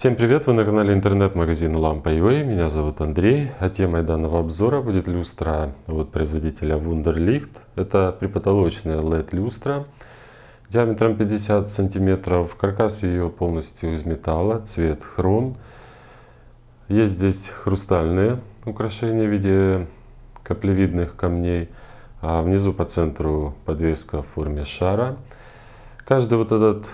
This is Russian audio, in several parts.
Всем привет! Вы на канале интернет-магазин Lampa.ua. Меня зовут Андрей. А темой данного обзора будет люстра от производителя Wunderlicht. Это припотолочная LED-люстра диаметром 50 сантиметров. Каркас ее полностью из металла, цвет хром. Есть здесь хрустальные украшения в виде каплевидных камней. А внизу по центру подвеска в форме шара. Каждый вот этот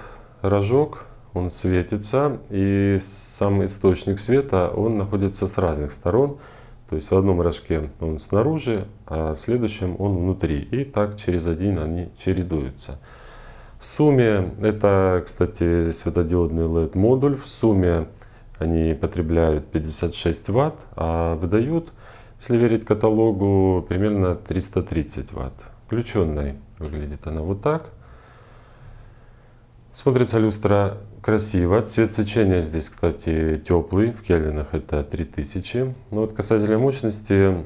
рожок он светится, и сам источник света, он находится с разных сторон. То есть в одном рожке он снаружи, а в следующем он внутри. И так через один они чередуются. В сумме, это, кстати, светодиодный LED-модуль, в сумме они потребляют 56 Вт, а выдают, если верить каталогу, примерно 330 Вт. Включенной выглядит она вот так. Смотрится люстра красиво. Цвет свечения здесь, кстати, теплый. В кельвинах это 3000. Но вот касательно мощности,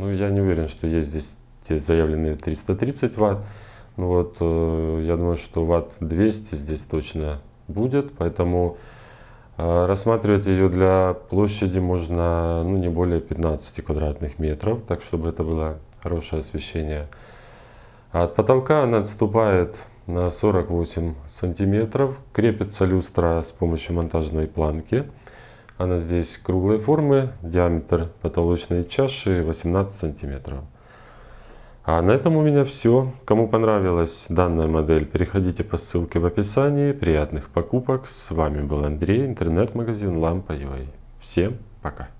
ну, я не уверен, что есть здесь те заявленные 330 ватт. Ну, вот, э, я думаю, что ватт 200 здесь точно будет. Поэтому э, рассматривать ее для площади можно ну, не более 15 квадратных метров. Так, чтобы это было хорошее освещение. А от потолка она отступает на 48 сантиметров. Крепится люстра с помощью монтажной планки. Она здесь круглой формы, диаметр потолочной чаши 18 сантиметров. А на этом у меня все. Кому понравилась данная модель, переходите по ссылке в описании. Приятных покупок. С вами был Андрей, интернет-магазин Лампа.ua. Всем пока.